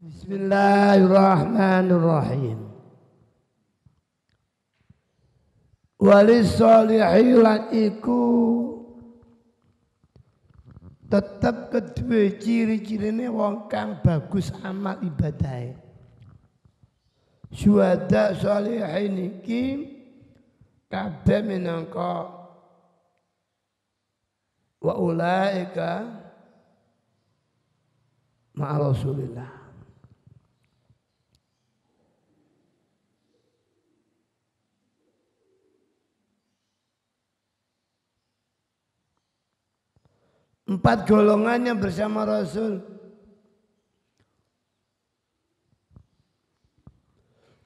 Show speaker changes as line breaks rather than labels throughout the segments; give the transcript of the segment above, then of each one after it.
Bismillahirrahmanirrahim. Wali solihin iku tetap kedua ciri-ciri ini wong kang bagus amal ibadah syuhada salihin iki kabeh minangka wa ulaika ma Rasulillah Empat golongannya bersama Rasul.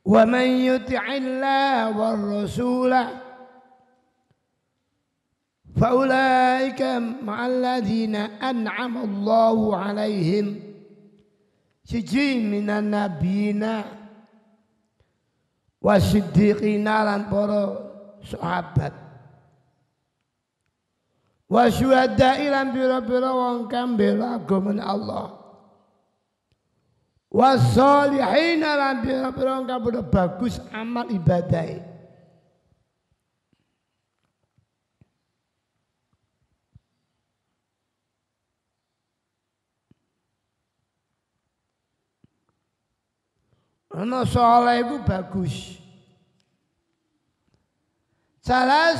Wa man yuti'illah wa rasulah faulaika ma'alladhina an'amallahu 'alaihim siji minan nabiyina siddiqina lan para sahabat wa syuhada'i lan biro-biro wong kang bela Allah wa sholihin lan biro-biro wong kang bagus amal ibadah Ana saleh iku bagus. Salah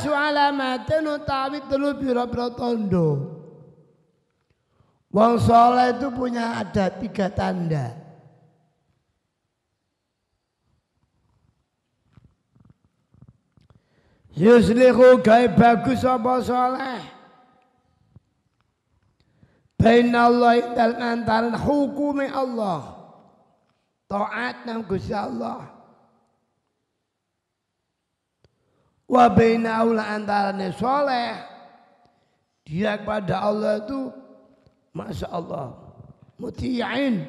nu utawi telu biro-biro tondo. Wong soleh itu punya ada tiga tanda. Yuslihu gay bagus apa soleh. Bina Allah dan antara hukumnya Allah. Taat nang Gusti Allah. wa baina aula antarane soleh dia kepada Allah itu masya Allah mutiain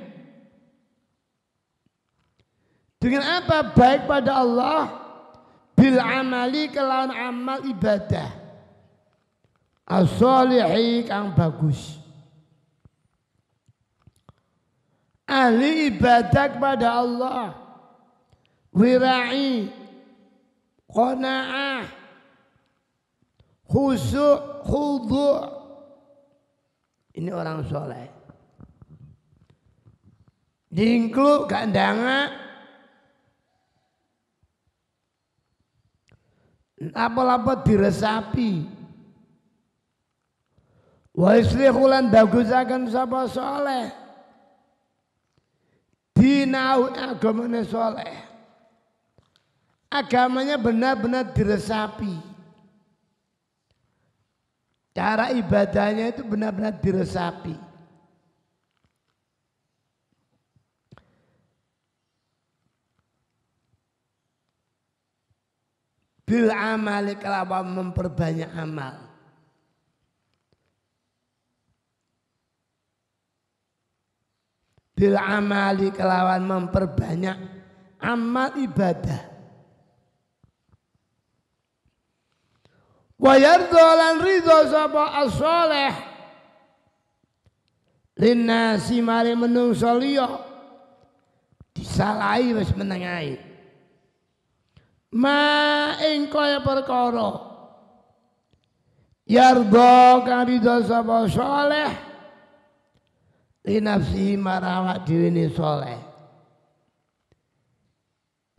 dengan apa baik pada Allah bil amali kelawan amal ibadah as kang bagus ahli ibadah kepada Allah wirai qanaah khusyuk khudu ini orang soleh dingklu gandanga apa-apa diresapi wa islihulan bagusakan sapa soleh dinau agamanya soleh agamanya benar-benar diresapi. Cara ibadahnya itu benar-benar diresapi. Bil amali kelawan memperbanyak amal. Bil amali kelawan memperbanyak amal ibadah. wa yardha lan ridha sapa as-salih linnasi mari menungso liya disalahi wis menengai ma ing kaya perkara yardha kang ridha sapa lina linafsi marawak diwini ne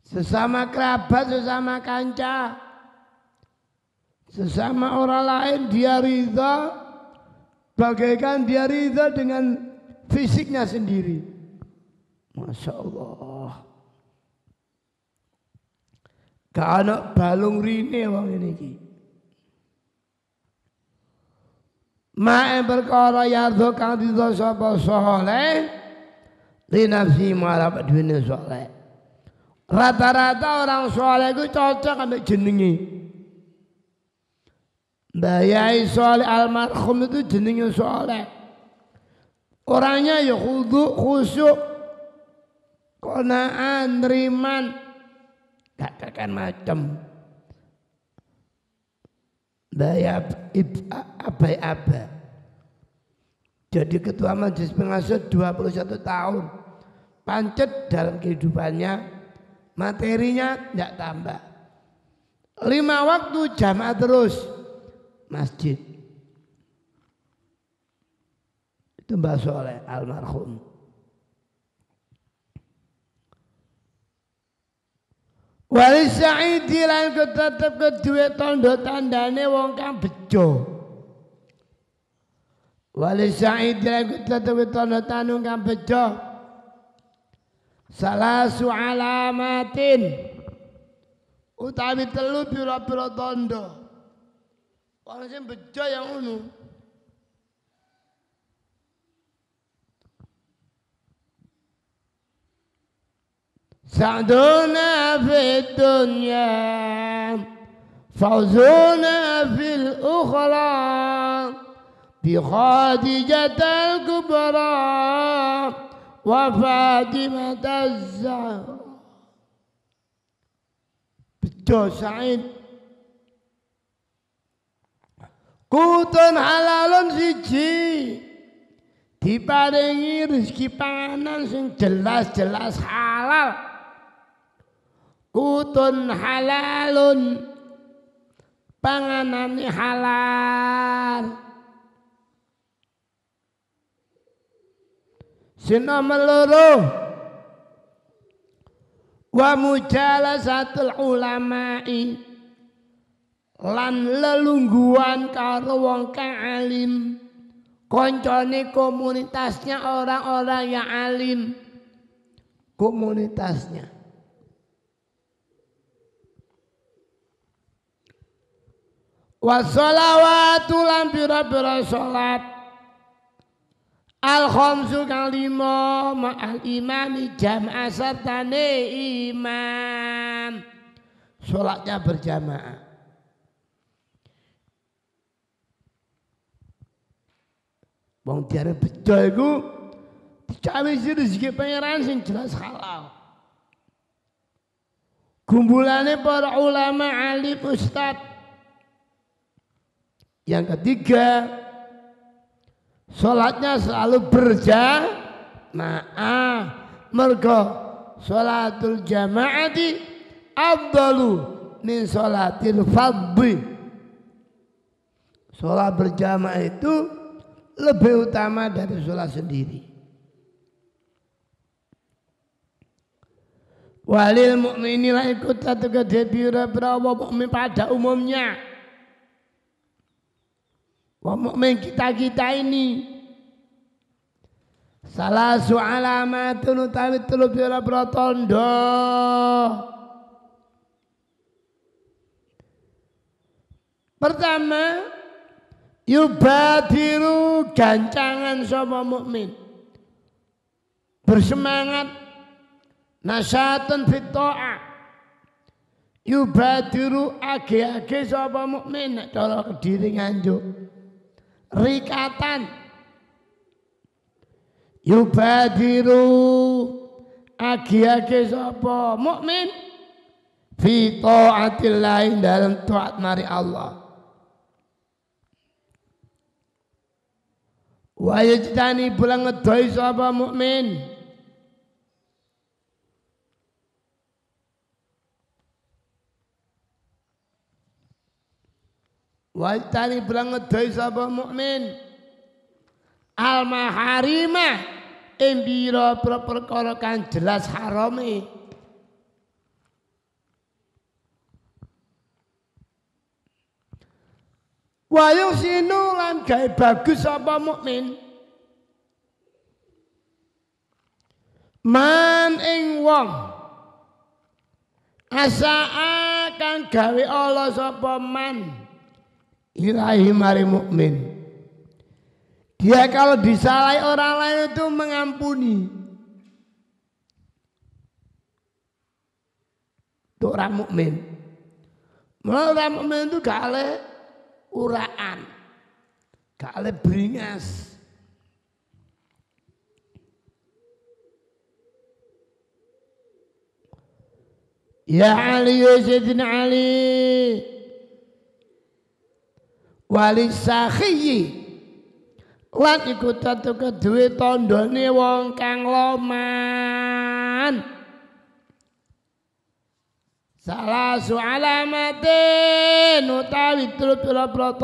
sesama kerabat sesama kancah. Sesama orang lain dia rida bagaikan dia rida dengan fisiknya sendiri. Masya Allah. Karena balung rine wong ini ki. Mae perkara yardo ya kang didho sapa saleh li nafsi marab dunia saleh. Rata-rata orang saleh ku cocok ambil jenengi. Mbah Yai Soleh almarhum itu jenenge Soleh. Orangnya ya khudu, khusyuk, konaan, riman, gak kakan macem. Mbah ya, Abai Aba. Jadi ketua majelis pengasuh 21 tahun. Pancet dalam kehidupannya, materinya tidak tambah. Lima waktu jamaah terus masjid itu Mbak Soleh almarhum Wali Sa'idi lan tetep kedua tondo tandane wong kang bejo Wali Sa'idi lan tetep tondo tandung kang bejo Salah sualamatin, utawi telu pira-pira tondo جنب بالداية منه سعدنا في الدنيا فوزنا في الأخرى بخادجة الكبرى وفاطمة الزهر بتو سعيد Kutun halalun siji diparingi rezeki panganan sing jelas-jelas halal. Kutun halalun panganane halal. Sino meluru wa mujalasatul ulama'i lan lelungguan karo wong kang alim koncone komunitasnya orang-orang yang alim komunitasnya wasolawatu lan pira-pira salat al khamsu kang lima ma'al imami jam'ah sertane imam salatnya berjamaah Wong tiara bejo iku dicawisi rezeki pangeran sing jelas halal. Kumpulannya para ulama ahli ustad. Yang ketiga, sholatnya selalu berjamaah. Mergo sholatul jamaati abdalu min sholatil fadbi Sholat berjamaah itu lebih utama dari sholat sendiri. Walil inilah ikut satu kedebira berawa mu'min pada umumnya. Wa mu'min kita kita ini salah sualamatun utawi telu beratondo. protondo. Pertama, Yubadiru gancangan sama mukmin. Bersemangat nasyatun fitoa Yubadiru age-age sama mukmin nek cara Kediri Rikatan. Yubadiru age-age sama mukmin fitoa tilain dalam taat mari Allah. Wa yajdani pulang ngedoi sapa mukmin. Wa yajdani pulang ngedoi sapa mukmin. Al maharima ing pira perkara kang jelas harame. wa yusinu lan gawe bagus apa mukmin man ing wong asaa akan gawe Allah sapa man ilahi mari mukmin dia kalau disalahi orang lain itu mengampuni untuk orang mukmin. Orang mukmin itu gak uraan. Gak beringas. Ya Ali ya Sayyidina Ali. Wali sahiyi. Lan iku tatu kedue tandane wong kang loman salah sualamatin utawi telu pira-pira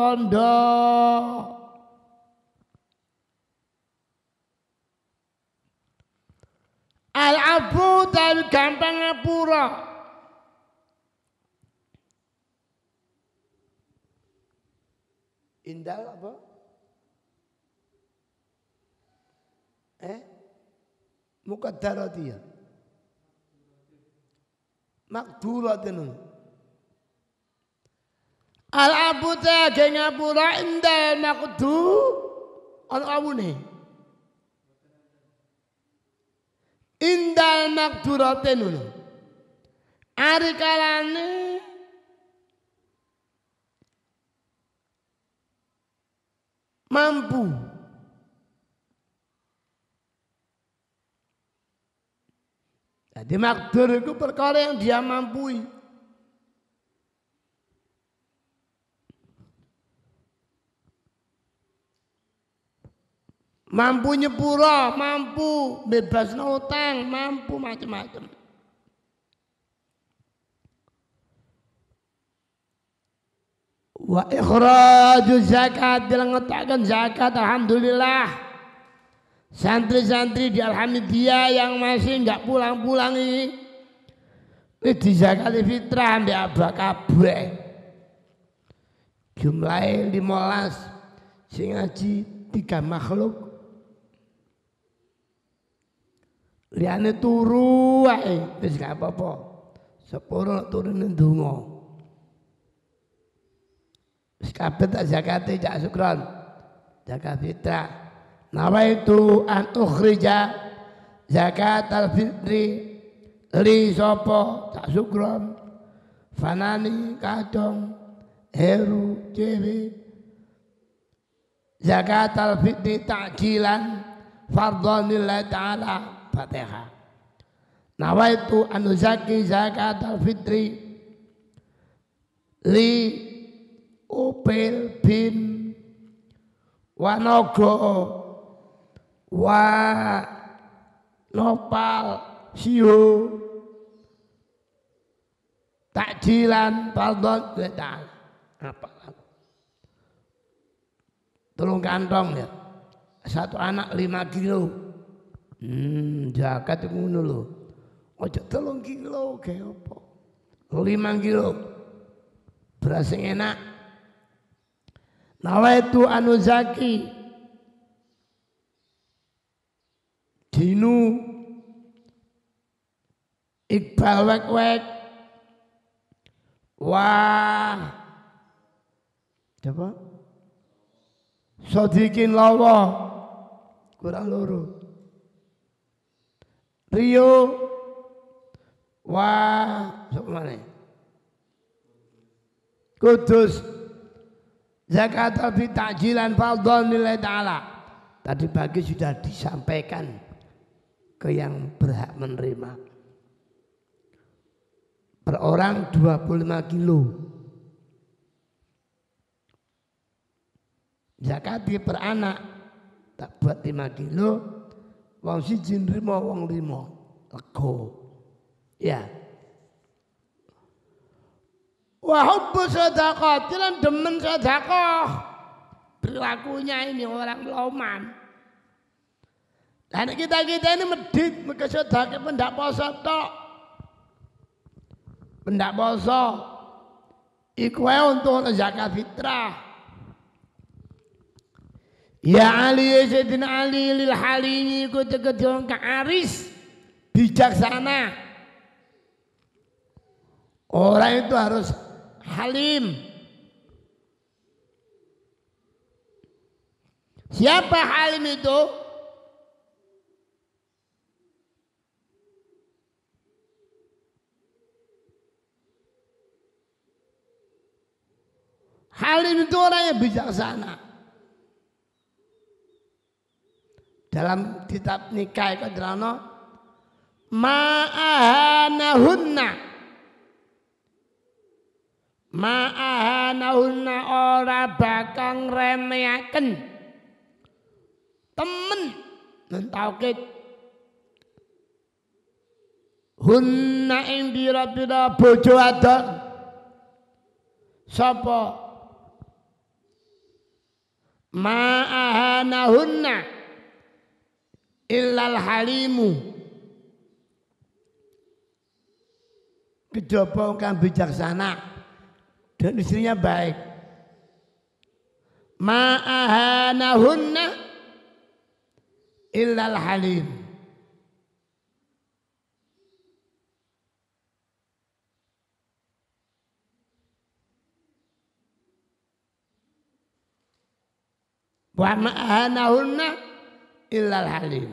Al abu tawi gampang ngapura Indal apa? Eh? dia maqduratun al abuta ge ngapura inda maqdu al awune indal maqduratin ari kalane mampu Jadi makdur itu perkara yang dia mampu, Mampu nyepura, mampu bebas utang, mampu macam-macam. Wa ikhraju zakat dilengetakan zakat alhamdulillah. Santri-santri di Alhamdulillah yang masih nggak pulang-pulang ini, ini Zakat fitrah ambil abak Jumlah Jumlahnya limolas, sing ngaji tiga makhluk. Liane turu wae, wis gak apa-apa. Sepuro turun donga Wis kabeh tak zakate cak sukron. Zakat fitrah nawaitu an ukhrija zakat al fitri li sopo tak sukrom fanani kadong heru cewe zakat al fitri takjilan fardhanillahi ta'ala fatihah nawaitu an uzaki zakat al fitri li upil bin wanogo wa nopal siu takjilan pardon letan ya, apa tolong kantong ya satu anak lima kilo hmm jakat ngono lo ojo tolong kilo kayak apa lima kilo beras yang enak nawaitu anu zaki Dinu Iqbal wek-wek Wah coba, Sodikin lawa Kurang loro Rio Wah Sok mana Kudus Zakat takjilan faldon nilai ta'ala Tadi pagi sudah disampaikan ke yang berhak menerima. Per orang 25 kilo. Zakat per anak tak buat 5 kilo, wong jin rimo wong rimo Lego. Ya. Wa hubbu sedekah, demen sadaqah. Perilakunya ini orang loman. Dan kita-kita ini medit, kesedake pendak poso tok. Pendak poso. Iku untuk zakat fitrah. Ya Ali ya Sayyidina Ali lil halimi iku tegedhong ka aris bijaksana. Orang itu harus halim. Siapa halim itu? Halim itu orang yang bijaksana. Dalam kitab nikah itu adalah ma'ahanahunna ma'ahanahunna ora bakang remeaken temen mentauke hunna ing bira bojo adon sapa ma'ahanahunna illal halimu kejopo kang bijaksana dan istrinya baik ma'ahanahunna illal halimu wa ma'anahunna illal halim.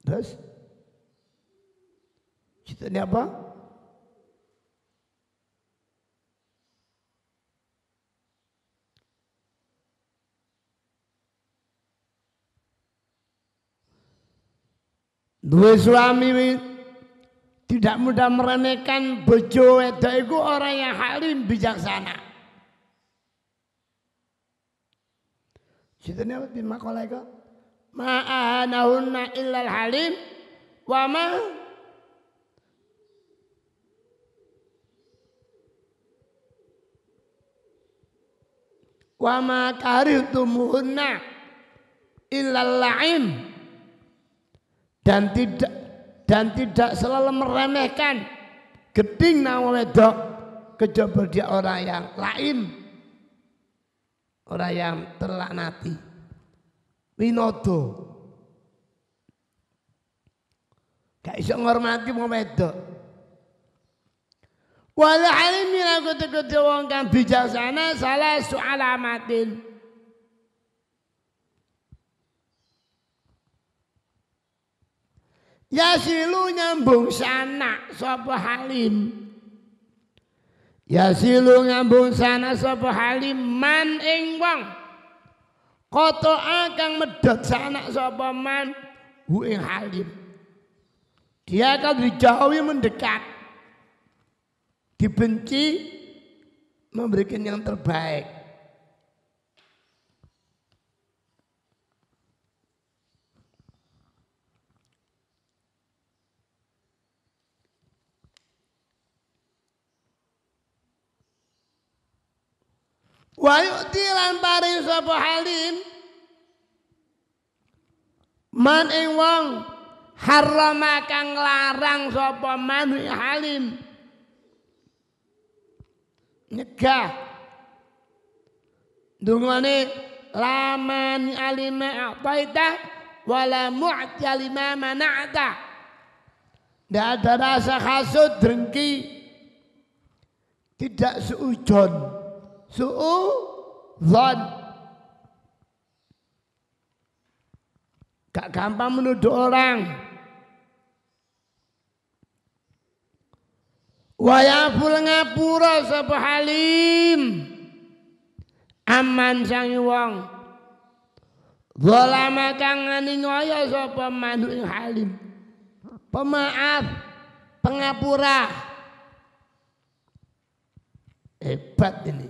Terus kita gitu ini apa? Dua suami tidak mudah meremehkan bojo wedok itu orang yang halim bijaksana. Sidene bin makalah iku ma'anahunna illal halim wa ma wa ma karihtumuhunna illal la'im dan tidak dan tidak selalu meremehkan geding nang wedok kejaba dia orang yang lain orang yang terlaknati. Winodo. Gak bisa menghormati mau wedok. Wal alim yen aku tegete diwongkan bijaksana salah soal amatin. Yasilu nyambung sana sapa halim. Ya silu ngambung sana sapa halim man ing wong. Koto akang medhot sana sapa man hu ing halim. Dia akan dijauhi mendekat. Dibenci memberikan yang terbaik. wa yu'ti lan paring sapa halim man ing wong harama kang larang sapa man halim nyegah dungane laman alima apaita wala mu'ti alima mana'ta tidak ada rasa hasut, dengki, tidak seujud su'udzon. Gak gampang menuduh orang. Wayaful ngapura sapa halim. Aman sang wong. Zalama kang aningoyo sapa manuk halim. Pemaaf, pengapura. Hebat ini.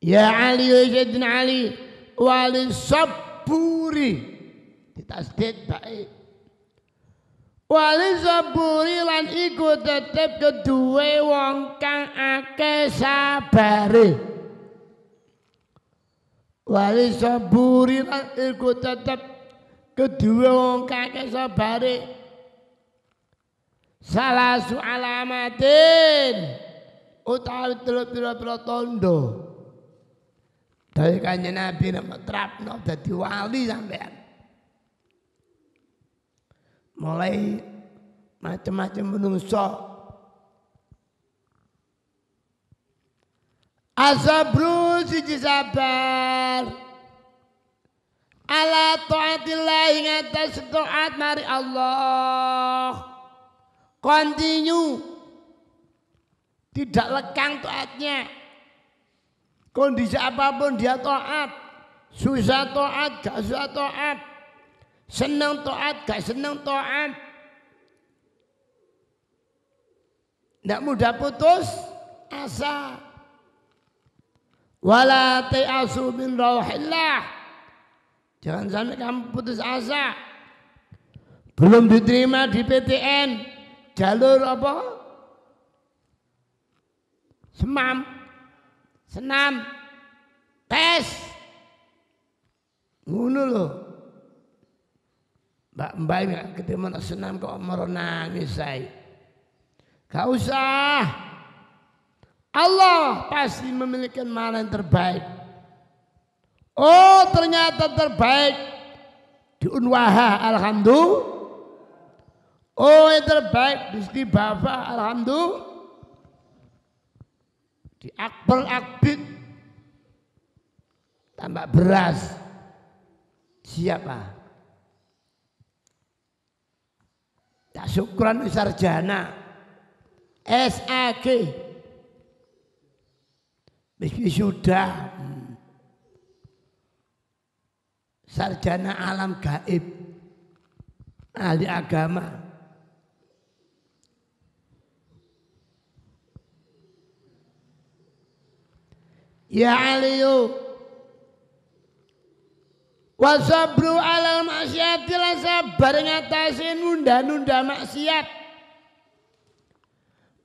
Ya Ali wa ya Sayyidina Ali wali saburi ditasdid baik wali saburi lan iku tetep kedua wong kang akeh sabare wali saburi lan iku tetep kedua wong kang akeh sabare salah su alamatin utawi telu pira-pira tandha tapi kanjeng Nabi nek terapno dadi wali sampean. Mulai macam-macam menungso. Asabru siji sabar. Ala taatillah ing atas taat mari Allah. Continue. Tidak lekang taatnya. Kondisi apapun dia taat. Susah taat, gak susah taat. Senang taat, gak senang taat. Tidak mudah putus asa. Wala ta'asu min rauhillah. Jangan sampai kamu putus asa. Belum diterima di PTN. Jalur apa? Semam senam, tes. Ngono loh. Mbak Mbak ini ketemu senam kok mau nangis saya. Gak usah. Allah pasti memiliki mana yang terbaik. Oh ternyata terbaik di Unwaha Alhamdulillah. Oh yang terbaik di Bapak Alhamdulillah. Di akbel akbit tambah beras. Siapa? Tak syukuran sarjana. SAG. Meski sudah. Sarjana alam gaib. Ahli agama. ya aliyu wasabru alal maksiat lan sabar ngatasi nunda-nunda maksiat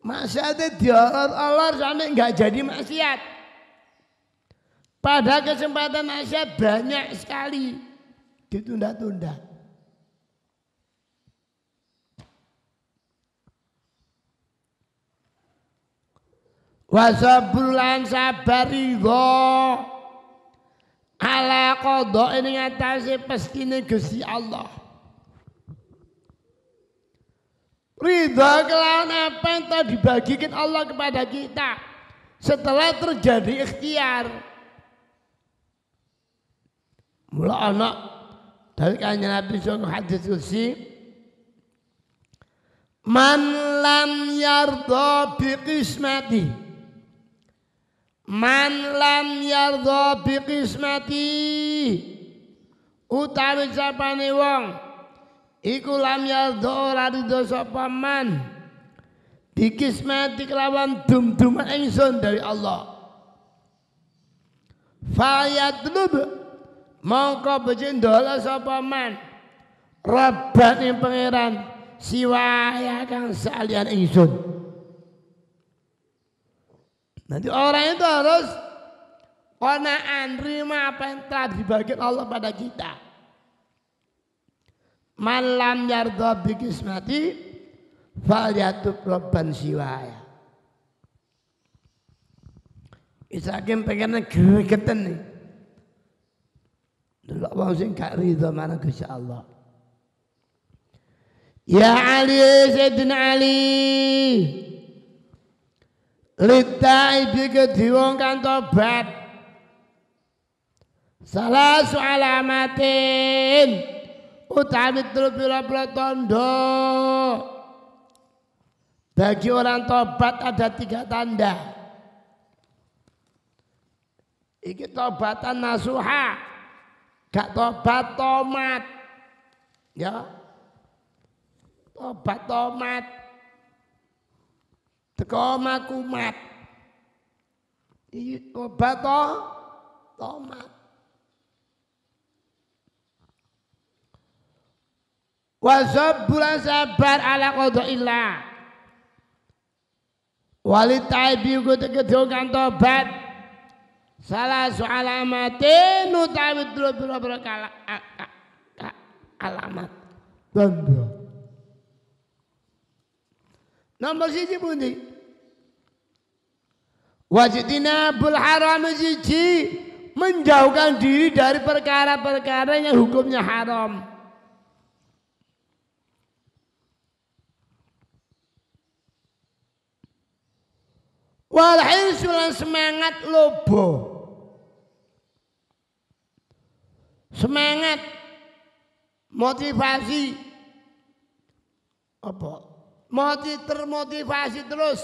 maksiat diolor-olor sampai nggak jadi maksiat pada kesempatan maksiat banyak sekali ditunda-tunda wa sabrulan sabar ridho ala kodo ini ngatasi pasti Gusti Allah Ridha kelawan apa yang telah dibagikan Allah kepada kita setelah terjadi ikhtiar. Mula anak dari kanya Nabi sallallahu hadis kursi Man lam yarda bi Man lam yardha biqismati utawi sapane wong iku lam yardha ora ridho sapa man dikismati kelawan dum-duman ingsun dari Allah. lub, mongko becik ndola sapa man rabbane pangeran siwaya kang salian ingsun. Nanti orang itu harus konaan, terima apa yang telah dibagikan Allah pada kita. Malam yardha mati fal yatub robban siwaya. Isakin pengennya gregetan nih. Dulu Allah sing gak ridho mana si Allah. Ya Ali Sayyidina Ali. Lidai digedi wong tobat. Salah alamatin utawi telu pira-pira Bagi orang tobat ada tiga tanda. Iki tobatan nasuha. Gak tobat tomat. Ya. Tobat tomat. Teko makumat. Obat to tomat. Wa bulan sabar ala qadha'illah. Walitaibi ku tegedhe kang tobat. salah alamatin utawi biro-biro alamat tanda Nomor siji pundi? Wajidina bul haram siji menjauhkan diri dari perkara-perkara yang hukumnya haram. Walhin sulan semangat lobo. Semangat motivasi apa? moti termotivasi terus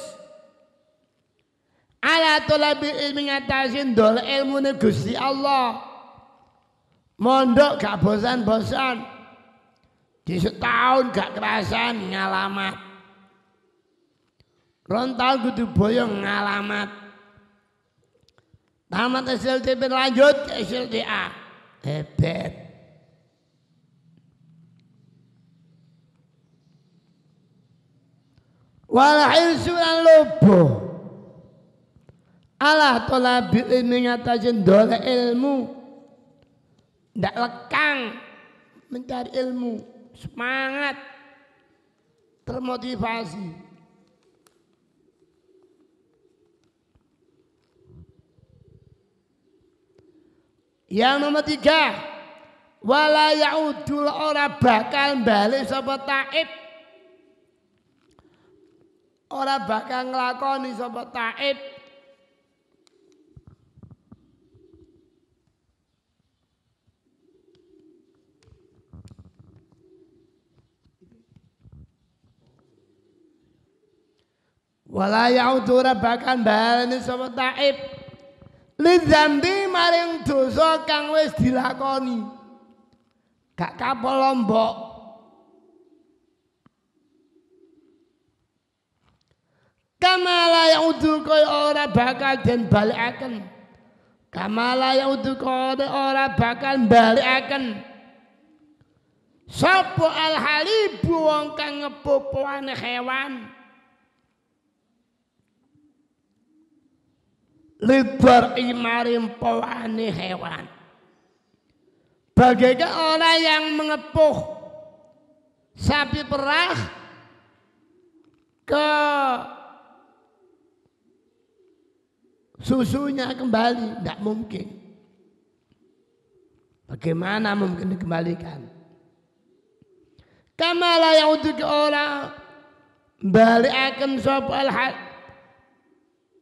ala tolabi ilmi ngatasin dol ilmu negusi Allah mondok gak bosan-bosan di setahun gak kerasan ngalamat rontal kudu boyong ngalamat tamat SLTP lanjut SLTA hebat wal hirsu lobo Allah telah ilmi mengatakan dole ilmu tidak lekang mencari ilmu semangat termotivasi Yang nomor tiga, walau yaudul orang bakal balik sobat taib ora bakal nglakoni sapa taib wala yaudu ora bakal baleni sapa taib lidzambi maring dosa kang wis dilakoni gak kapolombok Kamala yaudu orang ora bakal den akan. Kamala yaudu orang ora bakal akan. Sapa al-halibu wong kang ngepupuane hewan. Lidar imarim pawane hewan. Bagaikan orang yang mengepuh sapi perah ke susunya kembali tidak mungkin. Bagaimana mungkin dikembalikan? Kamala yang untuk orang balik akan sopo al hal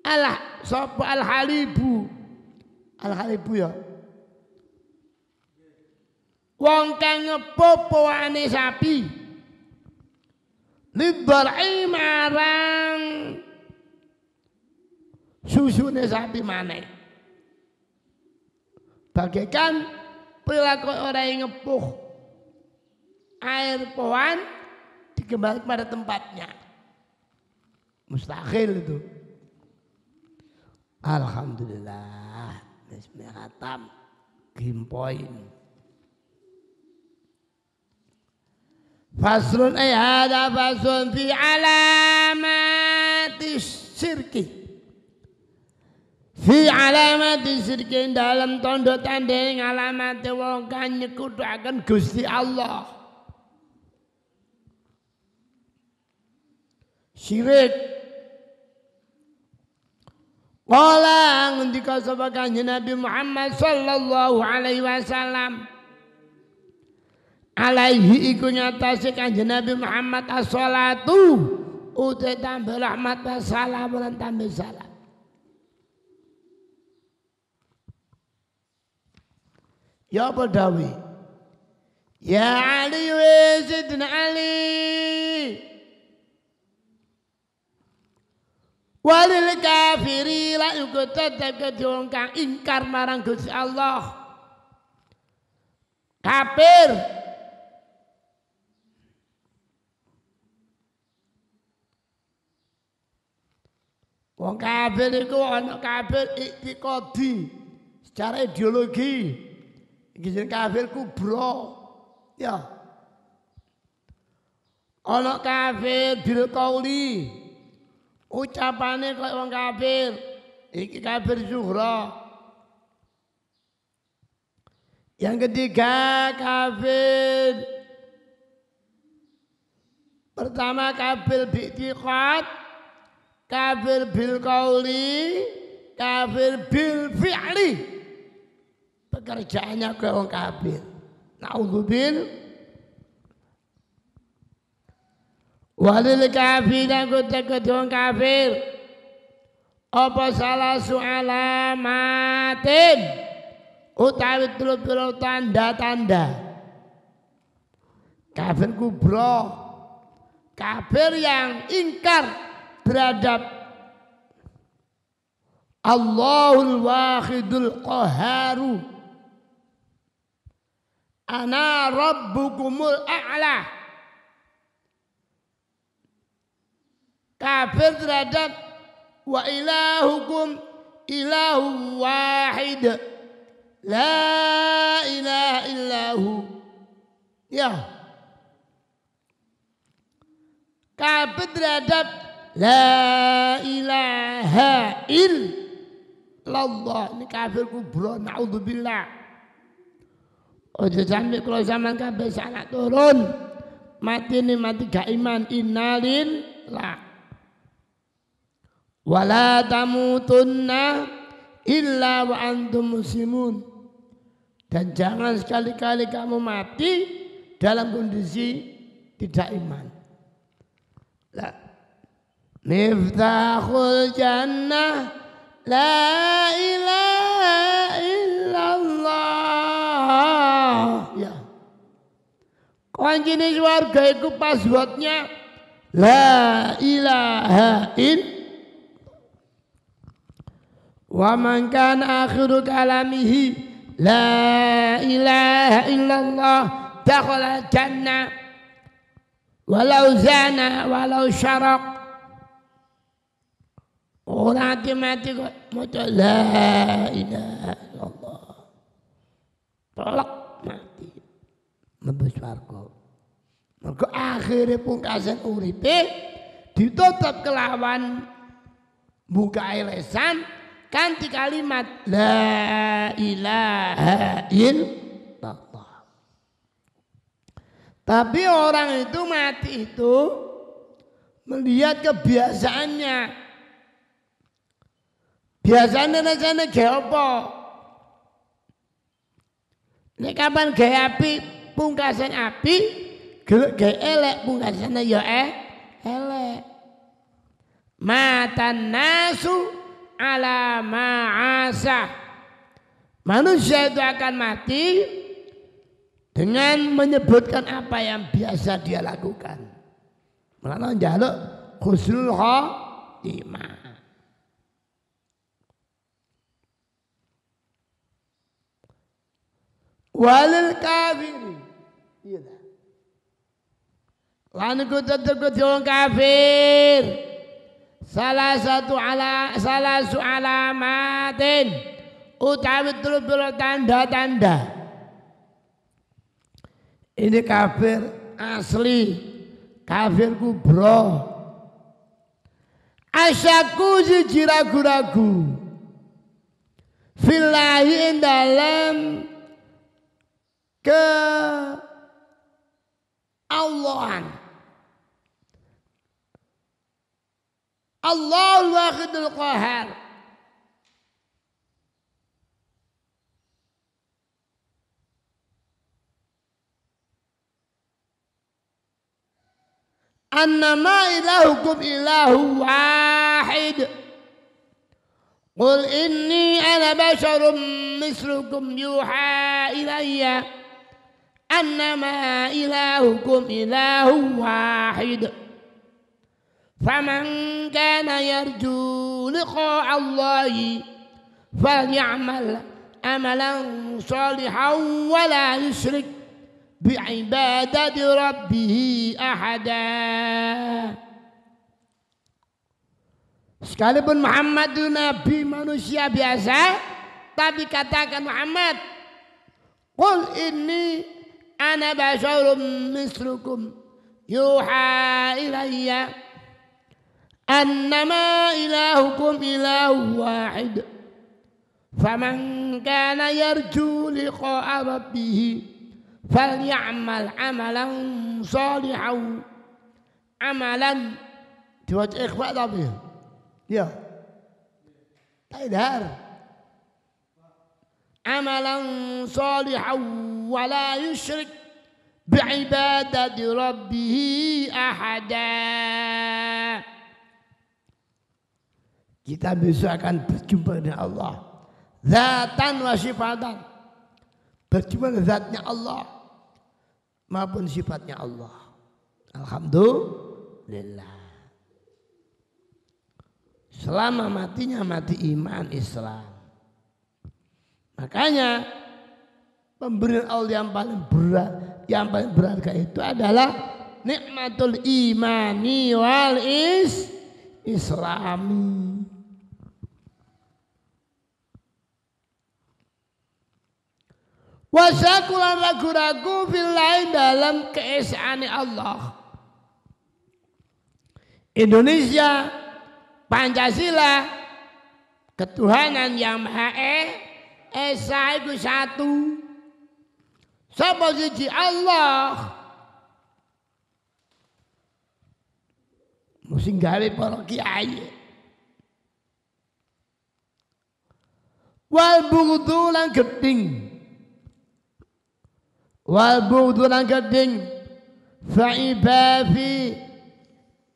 al sopo al halibu al halibu ya. Wong kang ngepopo sapi lidar marang susunya sapi mana? Bagaikan perilaku orang yang ngepuh air pohon dikembalikan pada tempatnya. Mustahil itu. Alhamdulillah. Bismillahirrahmanirrahim. Gimpoin. Faslun eh, ada faslun fi alamatis syirkih fi alamat disirkin dalam tondo tanding alamat wong kang nyekutuaken Gusti Allah syirik Kala ngendika sapa Kanjeng Nabi Muhammad sallallahu alaihi wasallam alaihi iku nyatase Kanjeng Nabi Muhammad as-salatu uta tambah rahmat wa salam lan tambah salam Yapa dawe. Ya Ali we Sayyidina Ali. Walil kafiri la iku tetep kedung kang ingkar marang Gusti Allah. Kafir Wong kafir itu ana kafir iktikadi secara ideologi. Iki kafir kubro. Ya. Ana kafir bil kauli. Ucapane kaya wong kafir. Iki kafir zuhra. Yang ketiga kafir Pertama kafir bi'tiqad, kafir bil kauli, kafir bil fi'li pekerjaannya ke orang kafir. Naudzubil. Walil kafir aku takut orang kafir. Apa salah soal amatin, utawi telu-telu tanda-tanda. Kafir kubro. Kafir yang ingkar terhadap Allahul Wahidul Qaharu. Ana rabbukumul a'la. Kafir terhadap wa ilahukum ilahu wahid. La ilaha illahu. Ya. Kafir terhadap la ilaha illallah. Ini kafir kubro. Na'udzubillah. Ojo sampai kalau zaman kabe salah turun. Mati ini mati gak iman innalin lah. Walatamu tunna illa wa antum muslimun. Dan jangan sekali-kali kamu mati dalam kondisi tidak iman. Lah. Miftahul jannah la ilaha Wangkini swarga itu passwordnya La ilaha in Wa man kana akhiru kalamihi La ilaha illallah Dakhala jannah Walau zana Walau syarak Orang hati mati kok la ilaha illallah Tolak mati Lebih suarga Mergo akhirnya pungkasan uripe ditutup kelawan buka lesan kanti kalimat la ilaha illallah. Tapi orang itu mati itu melihat kebiasaannya. Biasanya nasehatnya geopo. apa? Nek kapan gaya api, pungkasan api, Gelek gay elek pungkasane ya eh elek. Matan nasu ala ma'asa. Manusia itu akan mati dengan menyebutkan apa yang biasa dia lakukan. Melana jaluk khusnul khotimah. walil kafir. Iya. Wan tetap kutub kafir. Salah satu ala salah satu alamatin utawi telur tanda-tanda. Ini kafir asli, kafir kubro. Asyaku jiji ragu-ragu. Filahi dalam ke Allahan. الله الواحد القاهر أنما إلهكم إله واحد قل إني أنا بشر مثلكم يوحى إلي أنما إلهكم إله واحد فمن كان يرجو لقاء الله فليعمل عملا صالحا ولا يشرك بعبادة ربه أحدا Sekalipun Muhammad itu nabi manusia biasa, tapi katakan Muhammad, "Qul ini ana basyarum mislukum yuha ilayya" أنما إلهكم إله واحد فمن كان يرجو لقاء ربه فليعمل عملا صالحا عملا توجه إخفاء ضمير يا إدهار طيب، عملا صالحا ولا يشرك بعبادة ربه أحدا Kita bisa akan berjumpa dengan Allah. Zatan wa sifatan. Berjumpa dengan zatnya Allah. Maupun sifatnya Allah. Alhamdulillah. Selama matinya mati iman Islam. Makanya pemberian Allah yang paling berat yang paling berharga itu adalah nikmatul imani wal is islami. Wasakulan ragu-ragu lain dalam keesaan Allah. Indonesia, Pancasila, ketuhanan yang maha e, esa itu satu. Sapa siji Allah. Mesti gawe para kiai. Wal bughdhu keting wal bughdu lan gading fa ibafi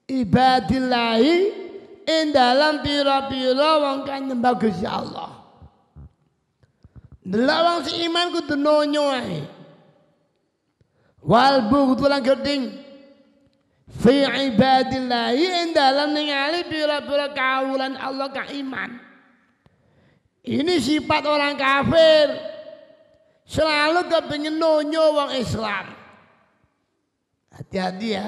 ibadillahi in dalam pira-pira wong kang nyembah Gusti Allah. Delok si seiman kudu nonyo ae. Wal bughdu gading fi ibadillahi in dalam ningali pira-pira kawulan Allah kang iman. Ini sifat orang kafir. Selalu kepingin nonyo wong Islam. Hati-hati ya.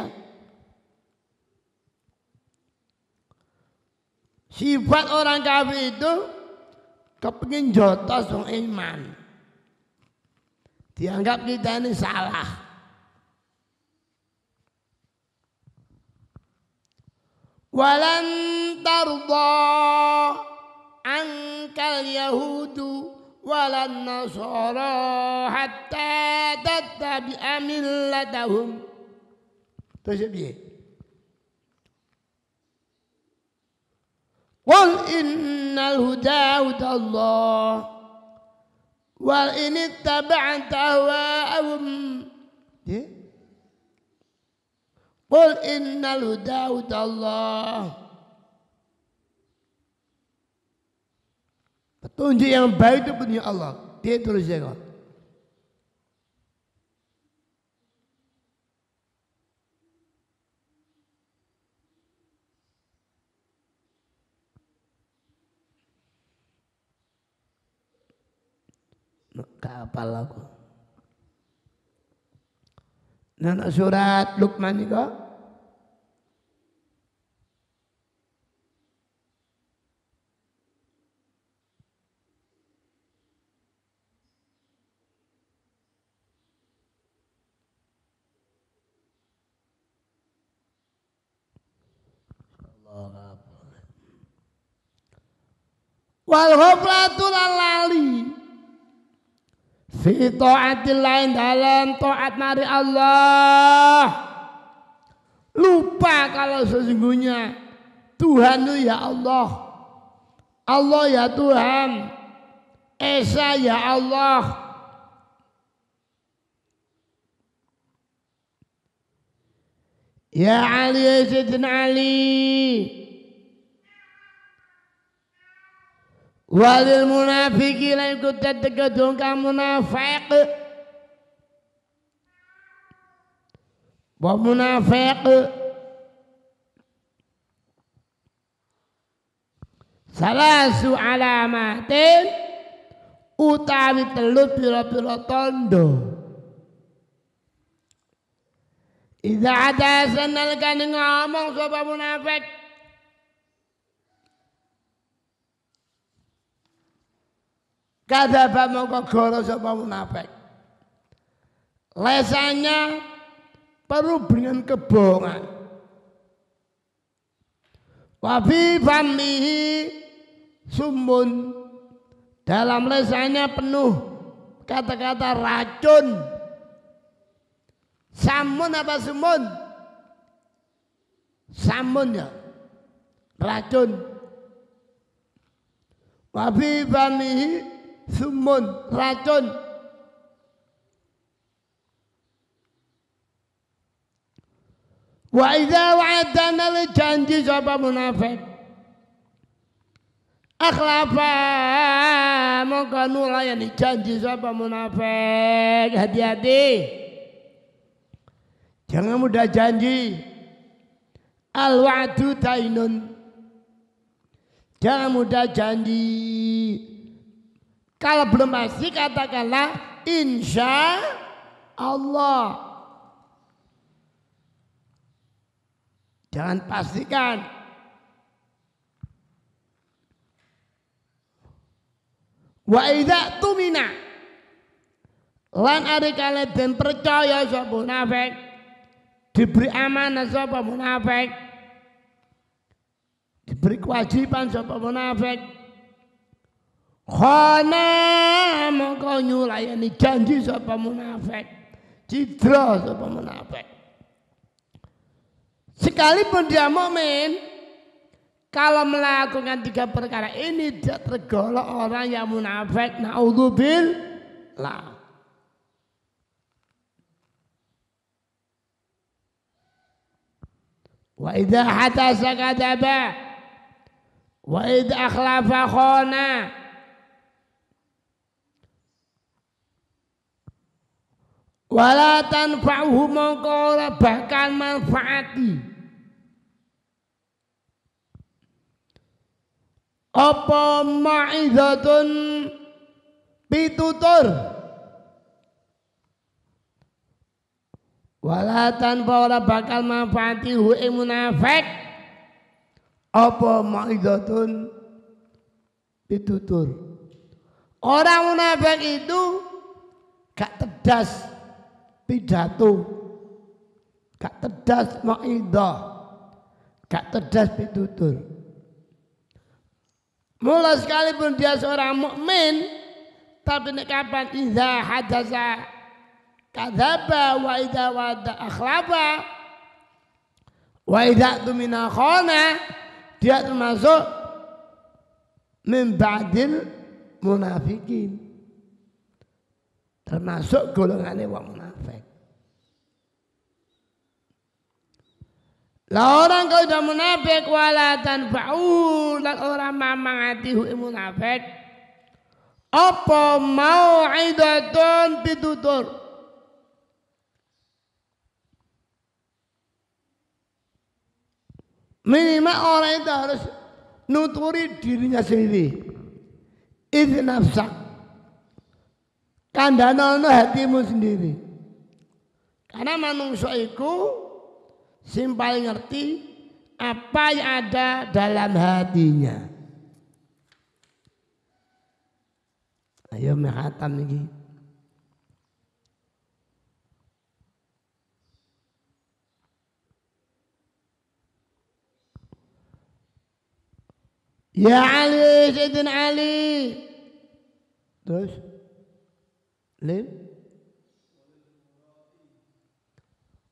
Sifat orang kafir itu kepingin jotos wong iman. Dianggap kita ini salah. Walan tarda angkal yahudu ولن النصارى حتى تتبع ملتهم تشبيه قل إن الهدى هدى الله وإن اتبعت أهواءهم إيه؟ قل إن الهدى هدى الله Tunjuk yang baik itu punya Allah. Dia terus jaga. kapal aku. Nana surat Luqman itu Wal ghaflatu lalali fi taatil lain dalam taat mari Allah lupa kalau sesungguhnya Tuhan itu ya Allah Allah ya Tuhan Esa ya Allah Ya Ali ya Sayyidina Ali Walil munafiki la ikut tegedung ka Bapak Wa Salah Salasu alamatin utawi telut pira-pira tandha Iza ada kan ngomong sapa munafik. bapak mongko goro sapa munafik. Lesanya perubahan kebohongan. Wafi famihi sumun Dalam lesanya penuh kata-kata racun. Samun apa sumun? Samun ya. Racun. Wafi famihi sumun. Racun. Wa idza wa'adana janji sapa munafik. Akhlafa mongkanu layani janji sapa munafik. Hati-hati. Jangan mudah janji. Al wa'du tainun. Jangan mudah janji. Kalau belum pasti katakanlah insya Allah. Jangan pastikan. Wa idza tumina lan ari kale den percaya sapa nafek diberi amanah sapa munafik diberi kewajiban sapa munafik khana mongko nyulayani janji sapa munafik cidra sapa munafik sekalipun dia mukmin kalau melakukan tiga perkara ini tidak tergolong orang yang munafik naudzubillah وإذا حدث كذب وإذ أخلف خان wala tanfa'uhu mongko bahkan manfaati apa ma'izatun pitutur wala tanpa ora bakal manfaati hu ing munafik apa maizatun ditutur. orang munafik itu gak tedas pidato gak tedas maizah gak tedas pitutur mula sekalipun dia seorang mukmin tapi nek kapan iza hadasa kadzaba wa idza wada akhlaba wa idza dumina khana dia termasuk min ba'dil munafikin termasuk golongan wong munafik Lah orang kalau sudah munafik wala tanfa'u lan orang mamangati hu munafik apa mau idatun pitutur Minimal orang itu harus nuturi dirinya sendiri. Itu nafsak. Kandanono hatimu sendiri. Karena manusia itu sing ngerti apa yang ada dalam hatinya. Ayo mekhatam iki. Ya Ali, Sayyidina Ali. Terus? Lim?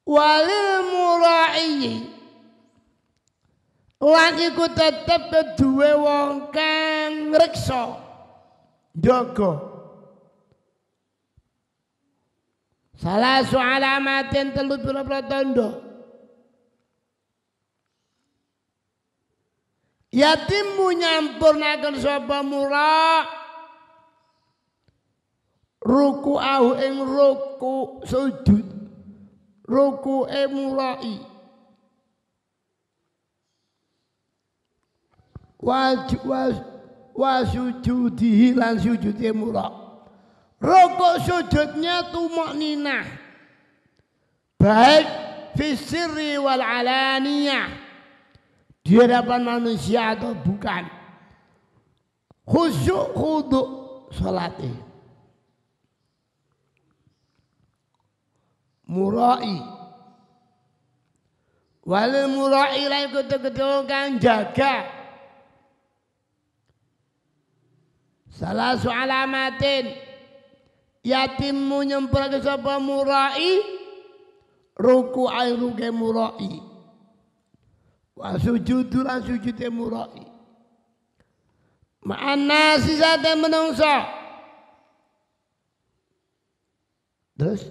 Walil mura'i. Lan iku tetep duwe wong kang ngreksa. Jaga. Salah sualamatin telu pira-pira tandha. Yatimmu nyampurnaken sapa mura ruku ahu ing ruku sujud ruku e murai waj waj wasujudihi lan sujudnya mura ruku sujudnya tumak ninah baik fisiri wal alaniyah di hadapan manusia atau bukan. Khusyuk khudu salatnya. Murai. Wal murai lai kutu-kutu kan jaga. Salah su'alamatin yatim nyempel ke sapa murai ruku air ruke murai wa sujudu lan ah, sujudi murai mana sisa sate menungso terus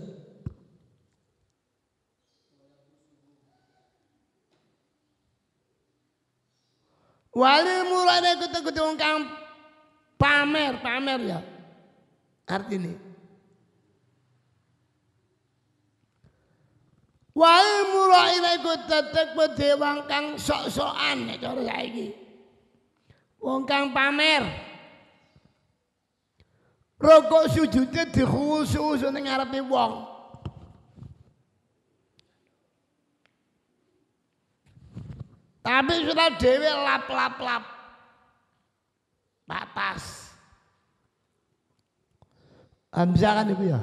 wali murai kutu kutu kang pamer pamer ya artinya Wal muraina iku tetek wedhe wong kang sok-sokan cara saiki. Wong kang pamer. Rokok sujudnya dikhusus ning ngarepe wong. Tapi sudah dewe lap-lap-lap. Batas. Hamzah kan itu ya.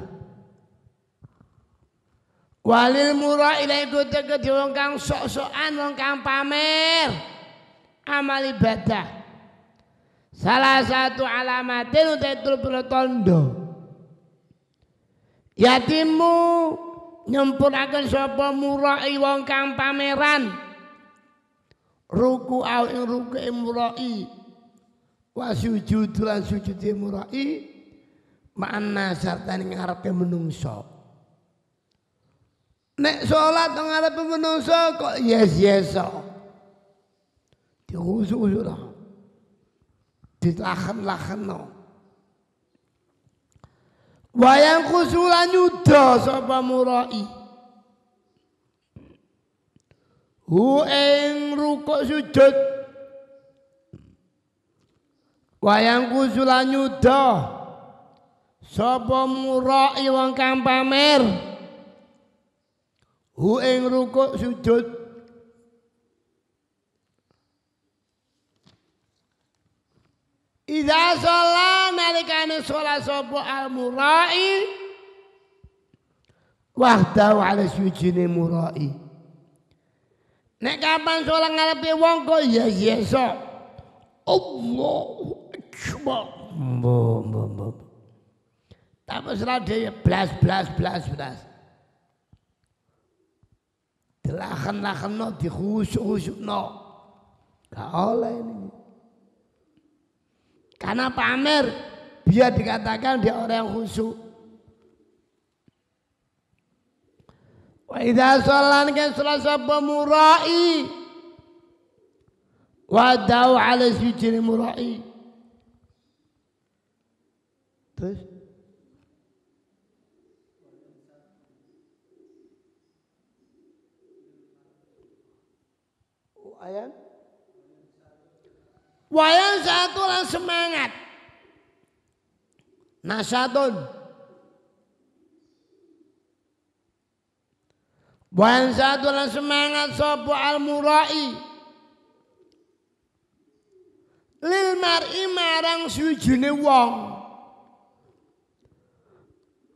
Walil murah ila iku tegede wong kang sok-sokan wong kang pamer amal ibadah. Salah satu alamatin utai perlu tondo. Yatimu nyempurnakan sopo murai wong kang pameran. Ruku au ing ruku murai. Wa sujud lan sujud murai. Ma'ana sarta ning ngarepe menungso. Nek sholat ngarep manusia kok yes yes so. Diusuk-usuk lah. Ditlaken-laken no. Wayang kusulan yuda sapa murai. Hu ruko rukuk sujud. Wayang kusulan yuda sapa murai wong kang pamer hu ing rukuk sujud Idza sholat nalikane sholat sapa al-murai wahdahu ala sujine murai Nek kapan sholat ngarepe wong kok ya yeso ya Allahu akbar Mbo mbo mbok Tapi serat dia blas blas blas blas dilaken-lakeno husuk no, gak oleh ini karena pamer biar dikatakan dia orang yang khusyuk wa idha sallan ke salat sabba murai wa da'u ala sujud murai terus Wayang. Wayang satu lah semangat. Nasatun. Wayang satu lah semangat sopo al murai. Lil mar'i marang sujune wong.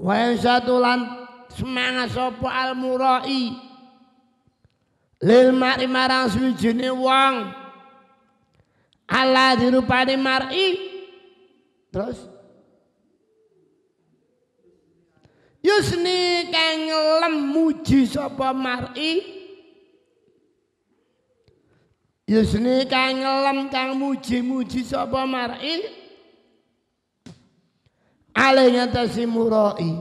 Wayang satu lan semangat sopo al murai lil mar'i marang suwijine wong ala dirupane mar'i terus yusni kang ngelem muji sapa mar'i yusni kang lem kang muji-muji sapa mar'i alainya tasimurai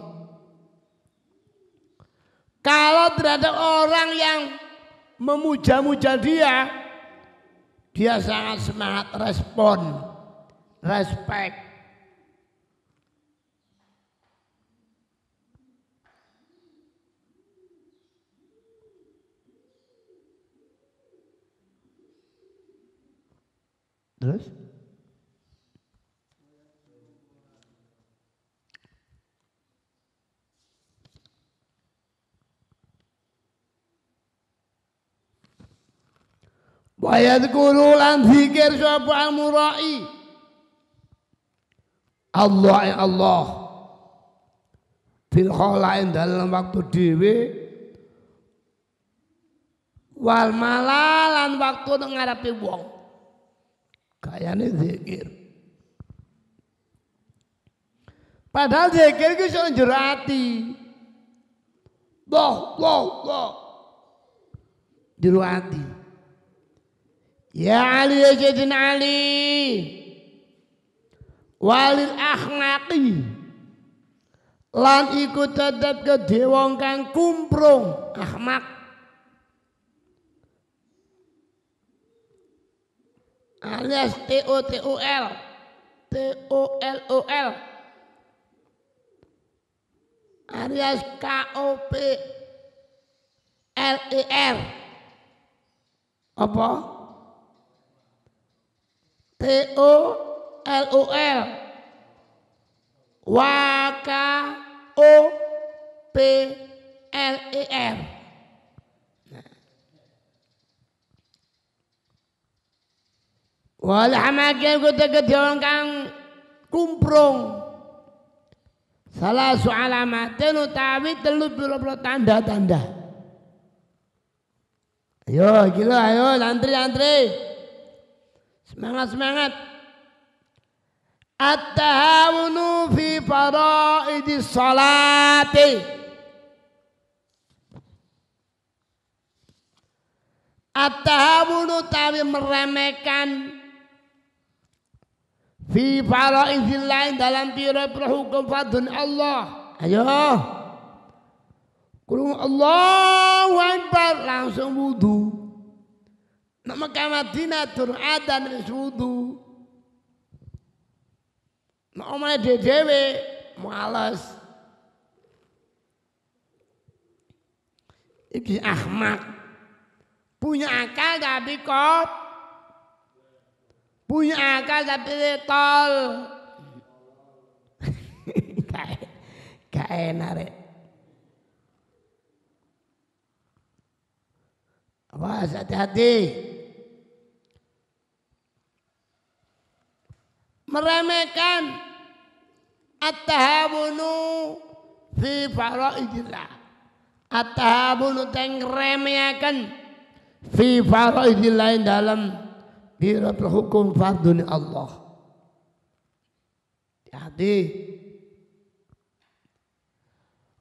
kalau terhadap orang yang memuja-muja dia, dia sangat semangat respon, respect. Terus? Wa guru lan zikir sapa murai. Allah ya Allah. Fil khalain dalam waktu dhewe wal malalan waktu ngarepe wong. Kayane zikir. Padahal zikir sing njero ati. Loh, loh, loh. Njero ati. Ya Ali ya Jadin Ali Walil akhlaqi Lan ikut tetap ke dewong kang kumprung Ahmak Alias T-O-T-O-L T-O-L-O-L Alias K-O-P L-E-R Apa? T O L O L W K O P L E R nah. Wal hamakin kuda gedhong kang kumprung salah soalamatin utawi telu pira tanda-tanda Ayo gila ayo antri antri. Semangat semangat. At-tahawunu fi faraidi salati. At-tahawunu tawi meremehkan fi lain dalam pira-pira hukum fadun Allah. Ayo. Kurung Allah Akbar langsung wudhu. Nama kamadina turadan nih wudu. Nek omane dhewe males. Iki Ahmad punya akal tapi kop punya akal tapi tol. E-, gak enak rek. Awas hati-hati. meremehkan at-tahabunu fi faraidillah at-tahabunu teng remehkan fi faraidillah dalam biratul hukum fardun Allah Jadi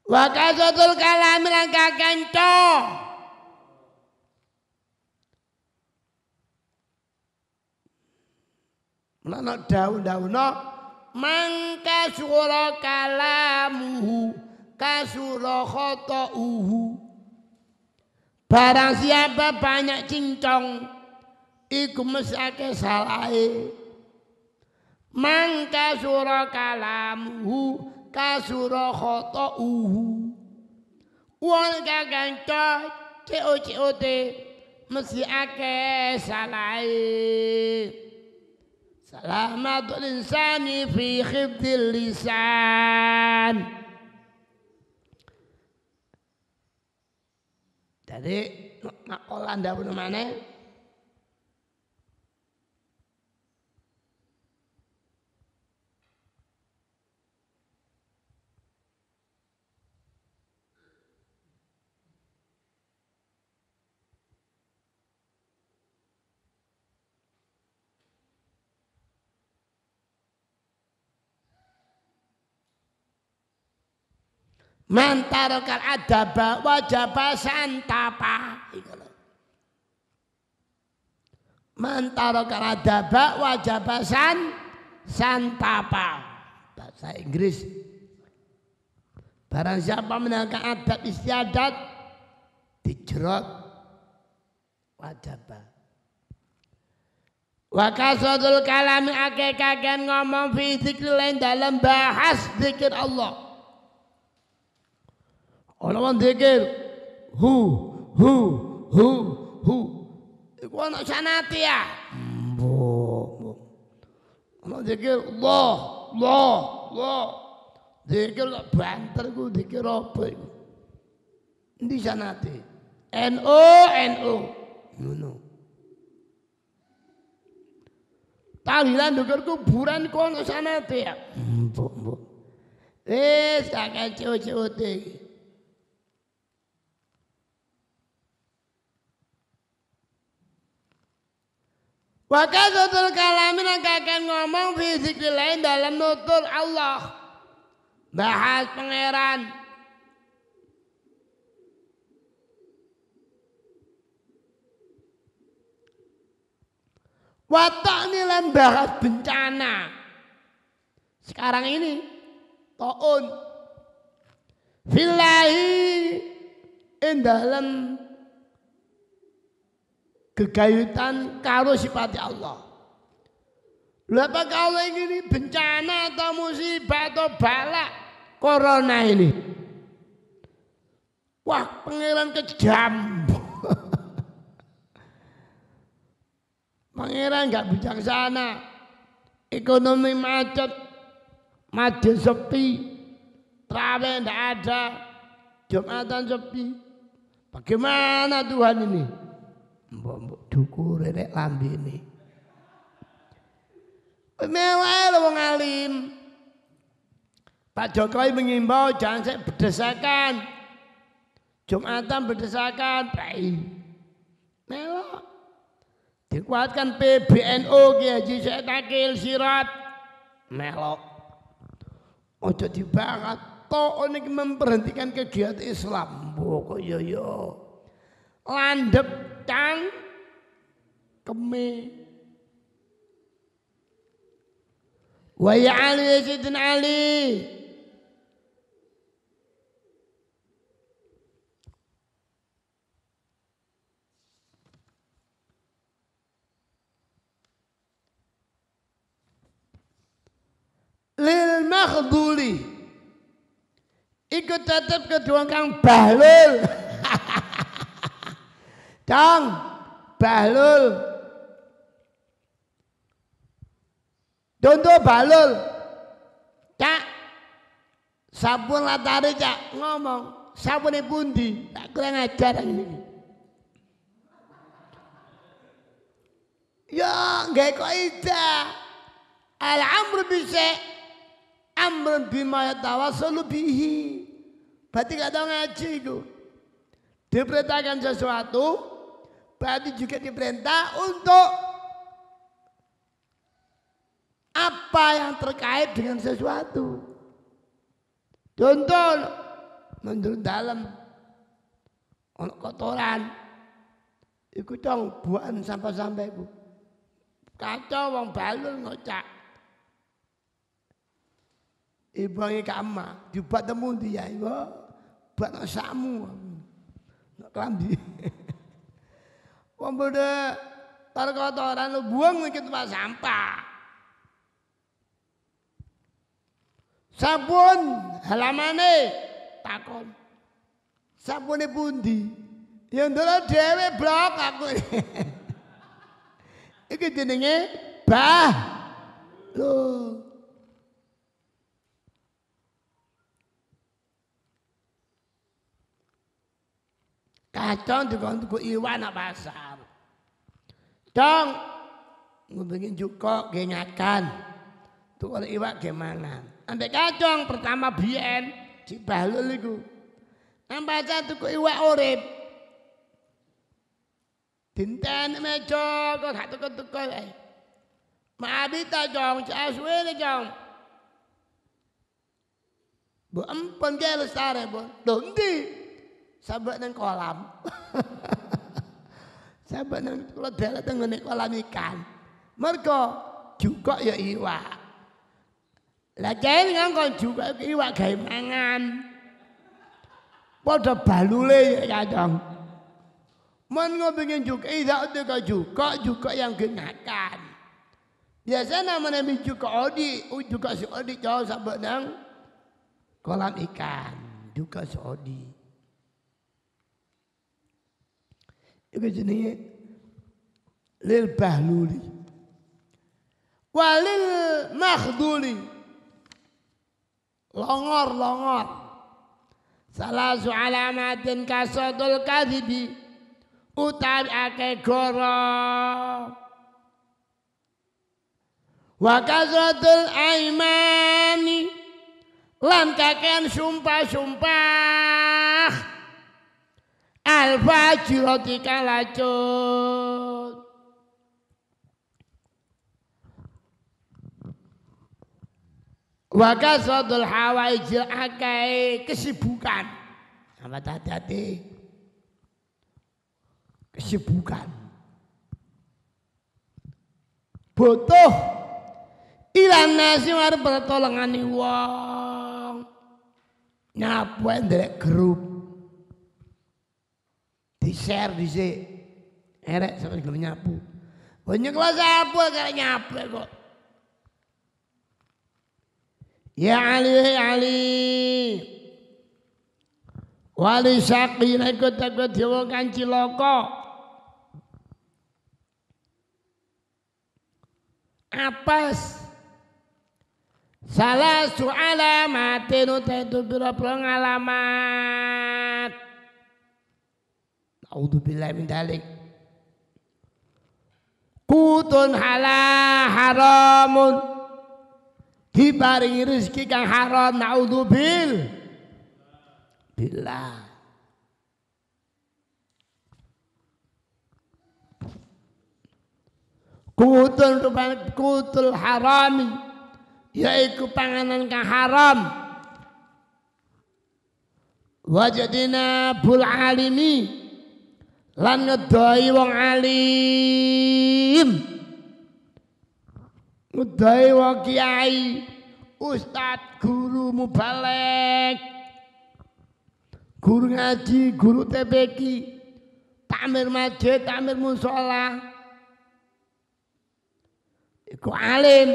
wa kasatul kalam lan Menak daun daun mangka sura kalamuhu kasura khata'uhu. Barang siapa banyak cincong iku mesake salai Mangka sura kalamuhu kasura khata'uhu. Uang kakang cocok COCOT mesti سلامة الإنسان في خبث اللسان jadi makolan dah bunuh mana Mantarkal adaba wajaba santapa. Mantarkal adaba wajaba san santapa. Bahasa Inggris. Barang siapa menangkan adab istiadat dijerot wajaba. Wa kalami akeh kagian ngomong fisik lain dalam bahas zikir Allah. Olawan zikir hu hu hu hu. Iku ana sanate ya. Mbo, Ana zikir Allah, Allah, Allah. Zikir banter ku zikir apa iku? Endi sanate? NO NO. Ngono. Tahlilan zikir kuburan ku ana sanate ya. Mbo, mbok. Wis kakek cucu-cucu iki. Wa kasratul kalamin akan ngomong fisik di lain dalam nutur Allah. Bahas pangeran. Watak nilai bahas bencana. Sekarang ini taun filahi in dalam gegayutan karo sifat Allah. Lah kalau ini bencana atau musibah atau balak corona ini. Wah, pangeran kejam. pangeran nggak bijaksana. Ekonomi macet, macet sepi, terawih tidak ada, jumatan sepi. Bagaimana Tuhan ini? dukure nek lambene. Mewah lho wong alim. Pak Jokowi mengimbau jangan saya berdesakan. Jumatan berdesakan, pai. Melok. Dikuatkan PBNU Kiai Haji Syekh Takil Sirat. Melok. Ojo dibangat tok ini memperhentikan kegiatan Islam. kok yo yo. Landep cang kemi wa ya ali ya ali lil makhduli ikut tetep doang kang bahlul Dang Bahlul Dondo balul. Cak. Sabun latari cak ngomong. Sabun pundi. Tak kurang ajar ini. Ya gak kok ida. Al amr bisa amr bima tawassul bihi. Berarti gak tahu ngaji itu. Diperintahkan sesuatu berarti juga diperintah untuk apa yang terkait dengan sesuatu. Contoh, menurut dalam ono kotoran iku dong buahan sampah-sampah iku. Kaca wong balun ngocak. Ibangi kama, dibuat temu dia, ya? ibu buat nasamu samu, nak kelambi. Wong bodoh, tar kotoran lu buang ke tempat sampah. Sampun halamane takon. Sampune pundi? Ya ndelok dhewe blok aku. Iki jenenge bah. Lho. Kacang dikon tuku iwan nak pasar. Dong, ngubengin jukok genyakan. Tuku iwak gemangan. Ambek kacang pertama biyen dibalul iku. Embaca tuku iwak urip. Dinten meja kok gak tuku-tuku ae. Eh. Maabita jong, casuwe jong. Bu empon ge Bu. Dondi. Sabak nang kolam. Sabak nang kula dalat nang kolam ikan. Mergo juga ya iwak. Lah cahil ngongkon kan juga iwak gawe mangan. Padha balule ya dong. Ya, Man pengen juga, tidak ada juga, juga yang kenakan. Biasa namanya juga odi, juga si odi jauh sampai nang kolam ikan, juga si odi. Iku jenenge lil bahluli. Walil makhduli longor longor salah alamatin kasotul kadhibi utawi ake goro wa kasratul aimani lan kakean sumpah-sumpah al fajirati kalacur Wa hawa hawaijil akai kesibukan. apa hati-hati. Kesibukan. Butuh ilan nasi mari pertolongane wong. Nyapu dari grup. Di-share dhisik. Erek sampai nyapu. Banyak lah sapu kare nyapu kok. Ya Ali ya Ali Wali naik ikut takut dewa Kanci Loko. Apes Salah mati nuta itu pira alamat, ngalamat A'udzubillahi min dalik Kutun halah haramun diparingi rezeki kang haram naudzubil billah kutul kutul harami yaiku panganan kang haram wajadina bul alimi lan ngedoi wong alim Mudai wa kiai, ustad guru mubalek, guru ngaji, guru TPQ, tamir masjid, tamir musola, iku alim,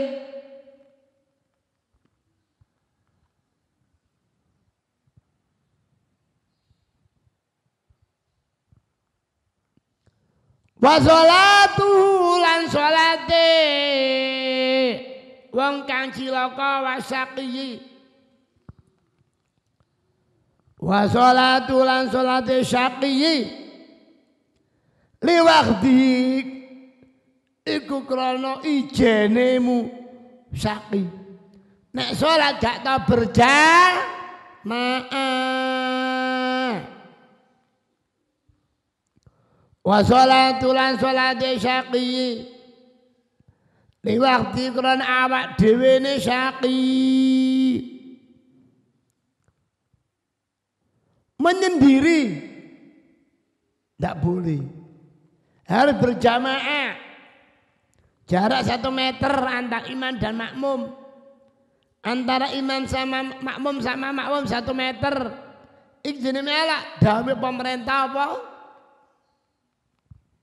wa salatuhu lan salate wong kang cilaka wasaqi wa salatu lan salate syaqi liwakti iku krana ijenemu saqi nek salat gak tau berjamaah wa sholatu lan sholati syaqi waqti kron awak dhewe ne syaqi menyendiri tidak boleh harus berjamaah jarak satu meter antar imam dan makmum antara imam sama makmum sama makmum satu meter jenis melak dawe pemerintah apa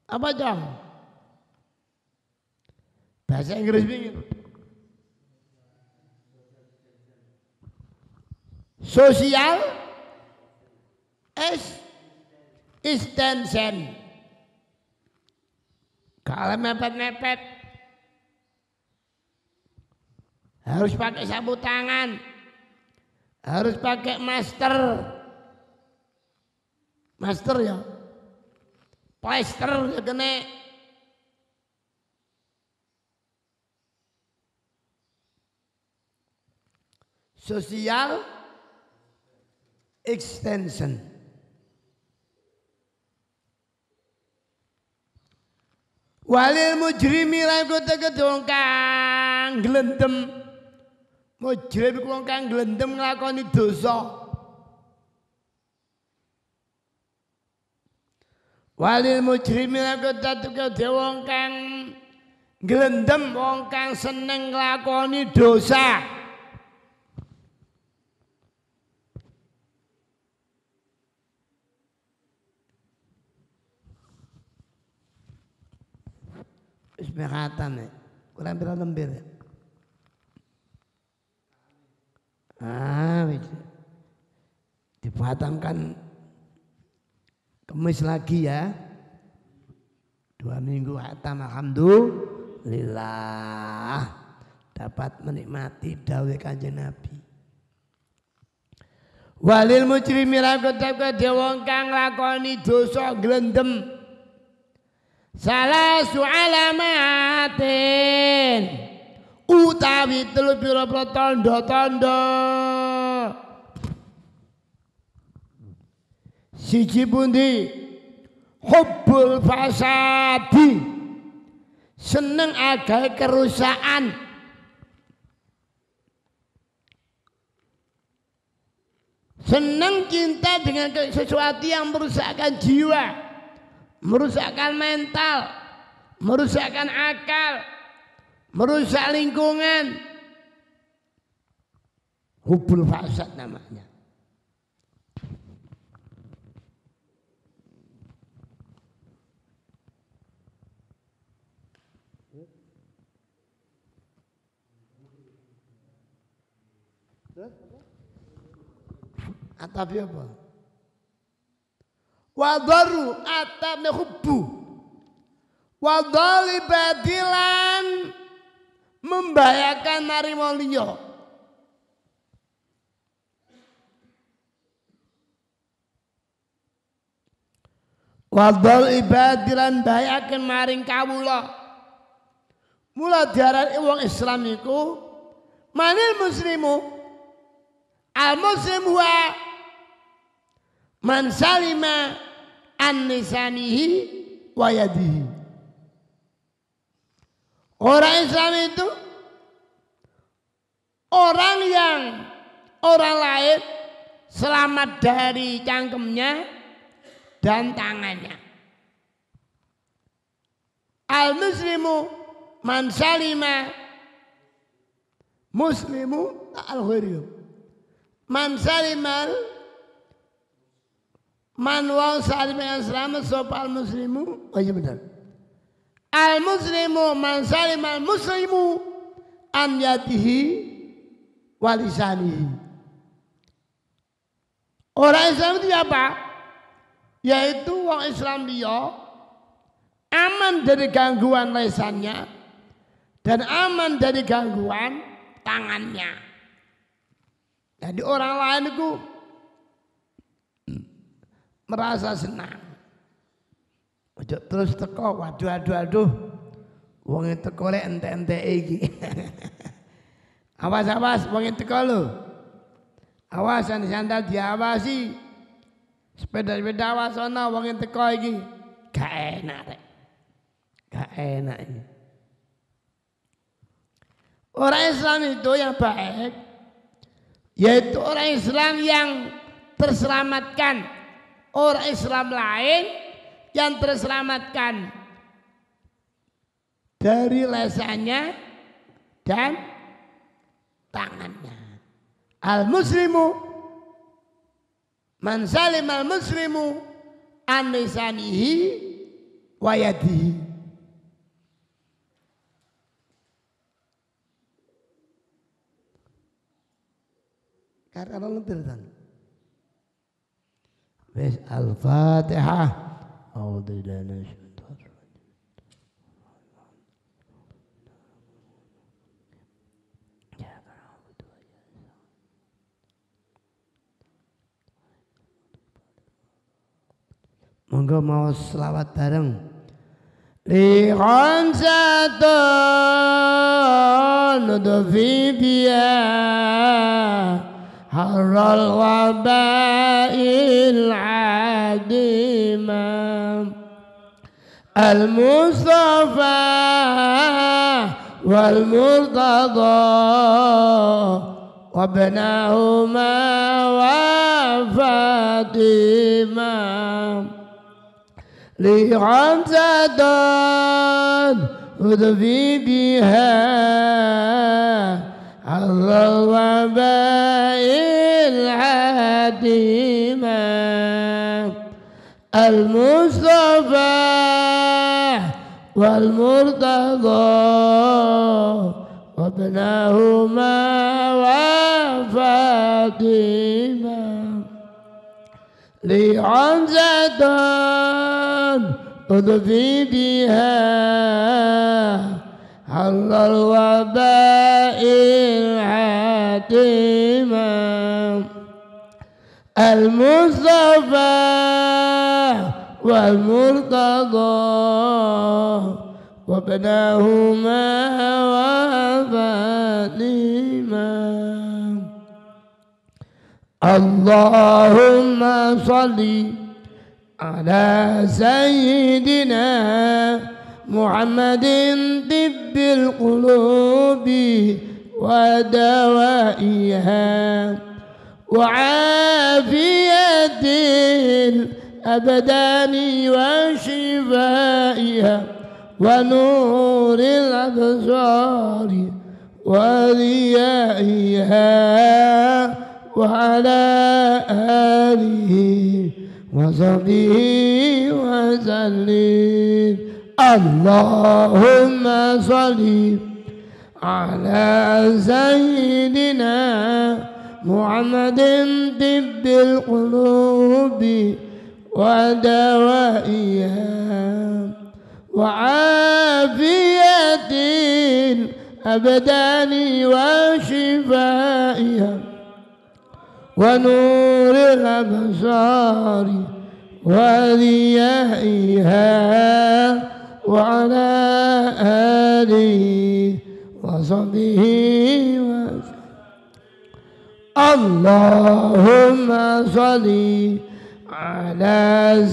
apa jam? Bahasa Inggris begini. Sosial es istensen. Kalau mepet-mepet harus pakai sapu tangan, harus pakai master, master ya plester gede sosial extension walil mujrimi lan kota gedung kang glendem mujrim kuwi kang glendem nglakoni dosa Walil lagu tatu kode wong kang gelendem wong kang seneng lakoni dosa. Ismehatan nih, kurang bilang lembir. Ah, kan Kemis lagi ya. Dua minggu hatam alhamdulillah dapat menikmati dawai kanjeng Nabi. Walil mujrimi lan kodhep kedhe wong kang lakoni dosa glendem. Salah su'alamatin utawi telu pira-pira tanda-tanda siji pundi hubbul fasadi seneng agai kerusakan seneng cinta dengan sesuatu yang merusakkan jiwa merusakkan mental merusakkan akal merusak lingkungan hubul fasad nama Atapi apa? Wadaru atame hubbu. Wadali badilan membahayakan nari liya. Wadal ibadilan bahayakan maring kawula. Mula diarani wong Islam iku manil muslimu. Al muslim wa Man salima an wa yadihi. Orang Islam itu orang yang orang lain selamat dari cangkemnya dan tangannya. Al muslimu man salima muslimu al ghairu. Man salimal Man wong salima selamat al muslimu. Oh iya benar. Al muslimu man salim al muslimu an yatihi walisanihi. Orang Islam itu apa? Yaitu wong Islam dia aman dari gangguan lesannya dan aman dari gangguan tangannya. Jadi orang lain itu merasa senang. Ojo terus teko, waduh, aduh, aduh. Wong itu kore ente-ente iki. awas, awas, wong itu lo. Awas, yang sandal diawasi. Sepeda-sepeda awas, sana, wong itu iki. Gak enak, rek. Gak enak. Orang Islam itu yang baik, yaitu orang Islam yang terselamatkan orang Islam lain yang terselamatkan dari lesannya dan tangannya. Al muslimu man salim al muslimu an lisanihi wa yadihi. Karena Allah بس Al-Fatihah. بالله من Monggo mau selawat bareng. Liqan satu nudfi biya حر الوباء العديم المصطفى والمرتضى وابناهما وفاطمة لحمزة حمزة بها الظباء العديمة المصطفى والمرتضى وابنهما وفاطمة لعنزة أضفي بها حل الوباء حكيما المصطفى والمرتضى وابناهما وفاتيما اللهم صل على سيدنا محمد طب القلوب ودوائها وعافية الأبدان وشفائها ونور الأبصار وريائها وعلى آله وصحبه وسلم اللهم صلِّ على سيدنا محمد طب القلوب ودوائها وعافية الأبدان وشفائها ونور الأبصار وليائها وعلى آله وصحبه وسلم اللهم صل على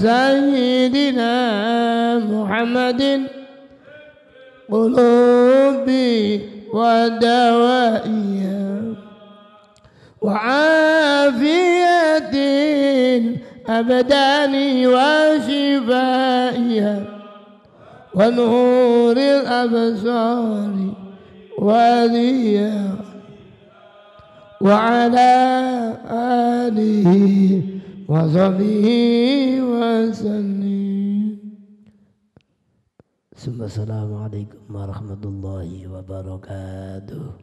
سيدنا محمد قلوبي ودوائها وعافية أبدان وشفائها ونور الأبصار وليا وعلى آله وصحبه وسلم ثم السلام عليكم ورحمة الله وبركاته